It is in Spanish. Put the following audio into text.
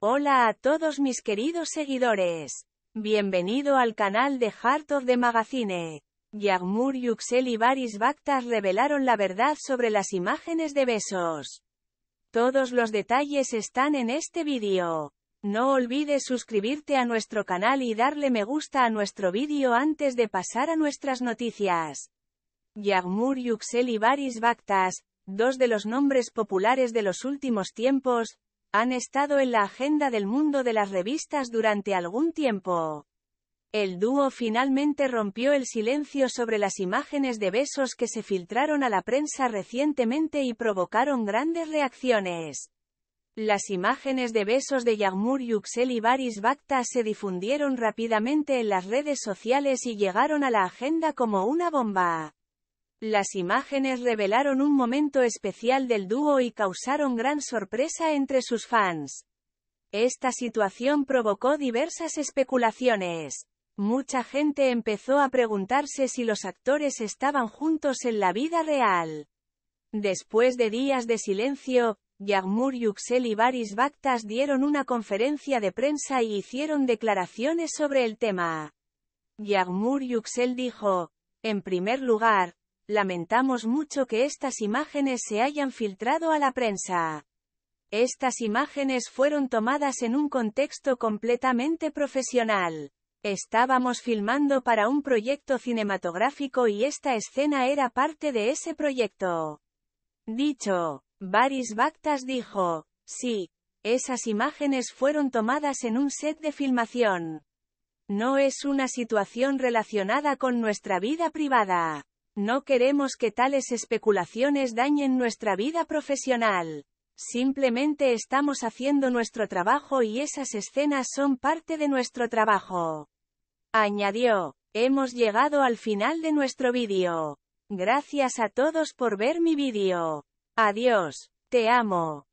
Hola a todos mis queridos seguidores. Bienvenido al canal de Heart of the Magazine. Yagmur Yuxel y Baris Bactas revelaron la verdad sobre las imágenes de besos. Todos los detalles están en este vídeo. No olvides suscribirte a nuestro canal y darle me gusta a nuestro vídeo antes de pasar a nuestras noticias. Yagmur Yuxel y Baris Bactas, dos de los nombres populares de los últimos tiempos, han estado en la agenda del mundo de las revistas durante algún tiempo. El dúo finalmente rompió el silencio sobre las imágenes de besos que se filtraron a la prensa recientemente y provocaron grandes reacciones. Las imágenes de besos de Yagmur Yuxel y Baris Bakta se difundieron rápidamente en las redes sociales y llegaron a la agenda como una bomba. Las imágenes revelaron un momento especial del dúo y causaron gran sorpresa entre sus fans. Esta situación provocó diversas especulaciones. Mucha gente empezó a preguntarse si los actores estaban juntos en la vida real. Después de días de silencio, Yagmur Yuxel y Baris Bactas dieron una conferencia de prensa y hicieron declaraciones sobre el tema. Yagmur Yuxel dijo, en primer lugar, Lamentamos mucho que estas imágenes se hayan filtrado a la prensa. Estas imágenes fueron tomadas en un contexto completamente profesional. Estábamos filmando para un proyecto cinematográfico y esta escena era parte de ese proyecto. Dicho, Baris Bactas dijo, sí, esas imágenes fueron tomadas en un set de filmación. No es una situación relacionada con nuestra vida privada. No queremos que tales especulaciones dañen nuestra vida profesional. Simplemente estamos haciendo nuestro trabajo y esas escenas son parte de nuestro trabajo. Añadió, hemos llegado al final de nuestro vídeo. Gracias a todos por ver mi vídeo. Adiós, te amo.